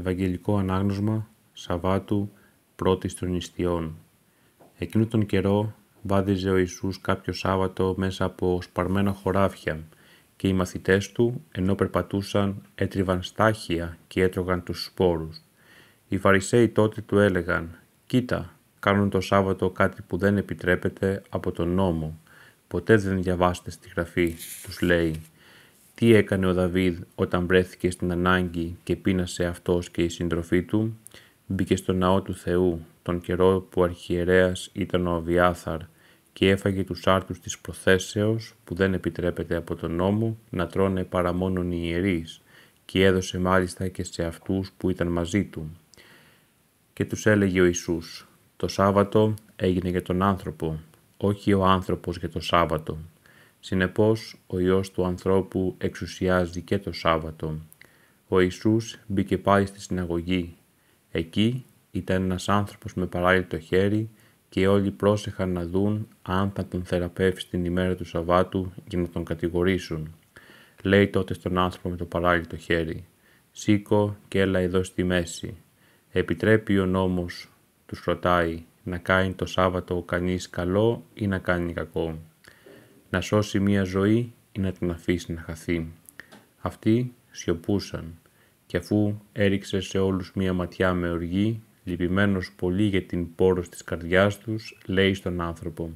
Ευαγγελικό Ανάγνωσμα Σαββάτου πρώτης των νηστιών. Εκείνο τον καιρό βάδιζε ο Ιησούς κάποιο Σάββατο μέσα από σπαρμένα χωράφια και οι μαθητές του, ενώ περπατούσαν, έτριβαν στάχια και έτρωγαν τους σπόρους. Οι Φαρισαίοι τότε του έλεγαν «Κοίτα, κάνουν το Σάββατο κάτι που δεν επιτρέπεται από τον νόμο. Ποτέ δεν διαβάστε στη Γραφή», τους λέει τι έκανε ο Δαβίδ όταν βρέθηκε στην ανάγκη και πείνασε αυτός και η συντροφή του, μπήκε στο ναό του Θεού τον καιρό που αρχιερέας ήταν ο Αβιάθαρ και έφαγε τους άρτους της προθέσεως που δεν επιτρέπεται από τον νόμο να τρώνε παρά μόνον οι ιερείς και έδωσε μάλιστα και σε αυτούς που ήταν μαζί του. Και τους έλεγε ο Ιησούς «Το Σάββατο έγινε για τον άνθρωπο, όχι ο άνθρωπος για το Σάββατο». Συνεπώς, ο Υιός του ανθρώπου εξουσιάζει και το Σάββατο. Ο Ιησούς μπήκε πάλι στη συναγωγή. Εκεί ήταν ένας άνθρωπος με παράλληλο χέρι και όλοι πρόσεχαν να δουν αν θα τον θεραπεύσει την ημέρα του Σαββάτου για να τον κατηγορήσουν. Λέει τότε στον άνθρωπο με το παράλληλο χέρι «Σήκω και έλα εδώ στη μέση». Επιτρέπει ο νόμος, τους ρωτάει, να κάνει το Σάββατο κανείς καλό ή να κάνει κακό να σώσει μία ζωή ή να την αφήσει να χαθεί. Αυτοί σιωπούσαν και αφού έριξε σε όλους μία ματιά με οργή, λυπημένος πολύ για την πόρος της καρδιάς τους, λέει στον άνθρωπο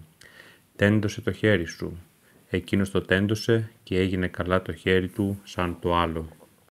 «Τέντωσε το χέρι σου». Εκείνος το τέντωσε και έγινε καλά το χέρι του σαν το άλλο.